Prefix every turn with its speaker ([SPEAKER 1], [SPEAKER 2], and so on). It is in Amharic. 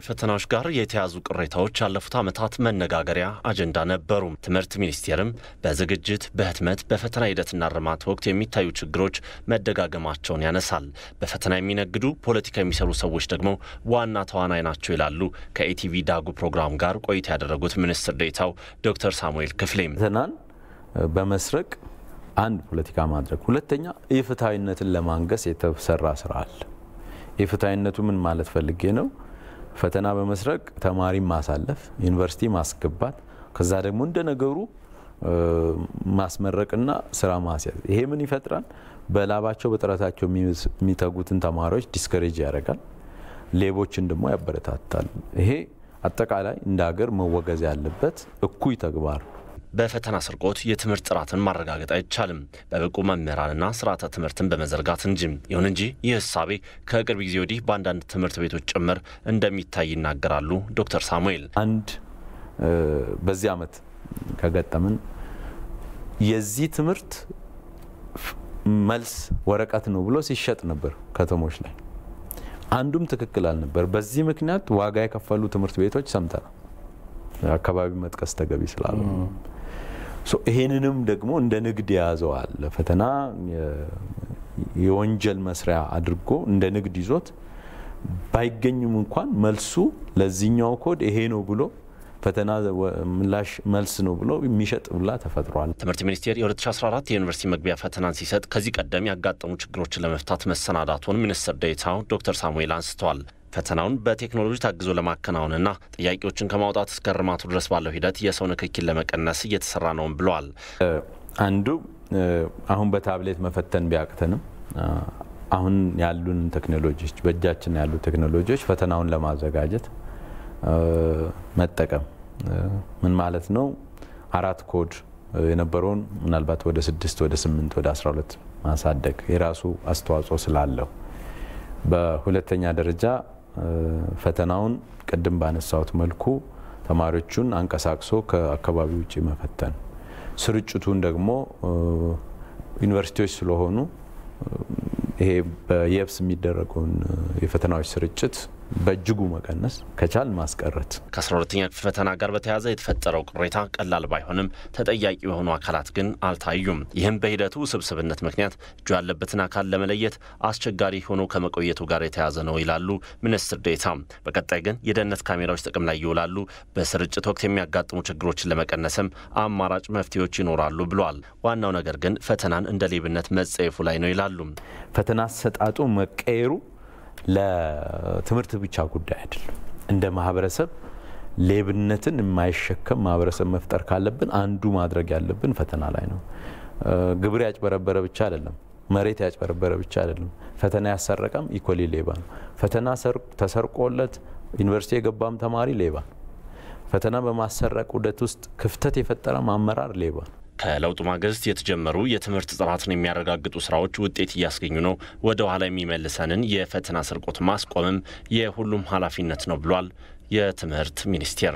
[SPEAKER 1] ሀገራዊ ፈተናዎች ጋር የተያዙ ቅሬታዎች ያለፉት ዓመታት መነጋገሪያ አጀንዳ ነበሩ። ትምህርት ሚኒስቴርም በዝግጅት በህትመት፣ በፈተና ሂደትና እርማት ወቅት የሚታዩ ችግሮች መደጋገማቸውን ያነሳል። በፈተና የሚነግዱ ፖለቲካ የሚሰሩ ሰዎች ደግሞ ዋና ተዋናይ ናቸው ይላሉ። ከኢቲቪ ዳጉ ፕሮግራም ጋር ቆይታ ያደረጉት ሚኒስትር ዴታው ዶክተር ሳሙኤል ክፍሌም ፈተናን በመስረቅ አንድ ፖለቲካ ማድረግ፣ ሁለተኛ የፍትሐዊነትን
[SPEAKER 2] ለማንገስ የተሰራ ስራ አለ። የፍትሐዊነቱ ምን ማለት ፈልጌ ነው? ፈተና በመስረቅ ተማሪ ማሳለፍ፣ ዩኒቨርሲቲ ማስገባት፣ ከዛ ደግሞ እንደ ነገሩ ማስመረቅና ስራ ማስያዝ። ይሄ ምን ይፈጥራል? በላባቸው በጥረታቸው የሚተጉትን ተማሪዎች ዲስከሬጅ ያደርጋል። ሌቦችን ደግሞ ያበረታታል።
[SPEAKER 1] ይሄ አጠቃላይ እንደ ሀገር መወገዝ ያለበት እኩይ ተግባር ነው። በፈተና ስርቆት የትምህርት ጥራትን ማረጋገጥ አይቻልም በብቁ መምህራንና ስርዓተ ትምህርትን በመዘርጋት እንጂ። ይሁን እንጂ ይህ እሳቤ ከቅርብ ጊዜ ወዲህ በአንዳንድ ትምህርት ቤቶች ጭምር እንደሚታይ ይናገራሉ ዶክተር ሳሙኤል። አንድ በዚህ ዓመት ከገጠምን
[SPEAKER 2] የዚህ ትምህርት መልስ ወረቀት ነው ብሎ ሲሸጥ ነበር ከተሞች ላይ። አንዱም ትክክል አልነበር። በዚህ ምክንያት ዋጋ የከፈሉ ትምህርት ቤቶች ሰምተናል። አካባቢ መጥቀስ ተገቢ ስላሉ ይሄንንም ደግሞ እንደ ንግድ የያዘዋል። ፈተና የወንጀል መስሪያ አድርጎ እንደ ንግድ ይዞት ባይገኝም እንኳን መልሱ
[SPEAKER 1] ለዚህኛው ኮድ ይሄ ነው ብሎ ፈተና ምላሽ መልስ ነው ብሎ የሚሸጥ ብላ ተፈጥሯል። ትምህርት ሚኒስቴር የ2014 የዩኒቨርሲቲ መግቢያ ፈተናን ሲሰጥ ከዚህ ቀደም ያጋጠሙ ችግሮችን ለመፍታት መሰናዳቱን ሚኒስትር ዴኤታው ዶክተር ሳሙኤል አንስተዋል። ፈተናውን በቴክኖሎጂ ታግዞ ለማከናወንና ጥያቄዎችን ከማውጣት እስከ እርማቱ ድረስ ባለው ሂደት የሰው ንክኪን ለመቀነስ እየተሰራ ነውም ብለዋል።
[SPEAKER 2] አንዱ አሁን በታብሌት መፈተን ቢያቅተንም አሁን ያሉን ቴክኖሎጂዎች በእጃችን ያሉ ቴክኖሎጂዎች ፈተናውን ለማዘጋጀት መጠቀም ምን ማለት ነው? አራት ኮድ የነበረውን ምናልባት ወደ ስድስት ወደ ስምንት ወደ አስራ ሁለት ማሳደግ የራሱ አስተዋጽኦ ስላለው በሁለተኛ ደረጃ ፈተናውን ቅድም ባነሳሁት መልኩ ተማሪዎቹን አንቀሳቅሶ ከአካባቢ ውጭ መፈተን፣ ስርጭቱን ደግሞ ዩኒቨርሲቲዎች ስለሆኑ ይሄ በየብስ የሚደረገውን የፈተናዎች ስርጭት በእጅጉ መቀነስ ከቻል ማስቀረት።
[SPEAKER 1] ከ12ኛ ክፍል ፈተና ጋር በተያያዘ የተፈጠረው ቅሬታ ቀላል ባይሆንም ተጠያቂ የሆኑ አካላት ግን አልታዩም። ይህም በሂደቱ ውስብስብነት ምክንያት እጁ ያለበትን አካል ለመለየት አስቸጋሪ ሆኖ ከመቆየቱ ጋር የተያዘ ነው ይላሉ ሚኒስትር ዴታ። በቀጣይ ግን የደህንነት ካሜራዎች ጥቅም ላይ ይውላሉ፣ በስርጭት ወቅት የሚያጋጥሙ ችግሮችን ለመቀነስም አማራጭ መፍትሄዎች ይኖራሉ ብሏል። ዋናው ነገር ግን ፈተናን እንደ ሌብነት መጸየፉ ላይ ነው ይላሉ። ፈተና አሰጣጡ መቀየሩ ለትምህርት ብቻ ጉዳይ አይደለም።
[SPEAKER 2] እንደ ማህበረሰብ ሌብነትን የማይሸከም ማህበረሰብ መፍጠር ካለብን አንዱ ማድረግ ያለብን ፈተና ላይ ነው። ግብር ያጭበረበረ ብቻ አይደለም፣ መሬት ያጭበረበረ ብቻ አይደለም። ፈተና ያሰረቀም ኢኮሊ ሌባ ነው። ፈተና ተሰርቆለት ዩኒቨርሲቲ የገባም ተማሪ ሌባ ነው። ፈተና በማሰረቅ ውደት ውስጥ ክፍተት የፈጠረም አመራር
[SPEAKER 1] ሌባ ነው። ከለውጡ ማግስት የተጀመሩ የትምህርት ጥራትን የሚያረጋግጡ ስራዎች ውጤት እያስገኙ ነው። ወደ ኋላ የሚመልሰንን የፈተና ስርቆት ማስቆምም የሁሉም ኃላፊነት ነው ብሏል የትምህርት ሚኒስቴር።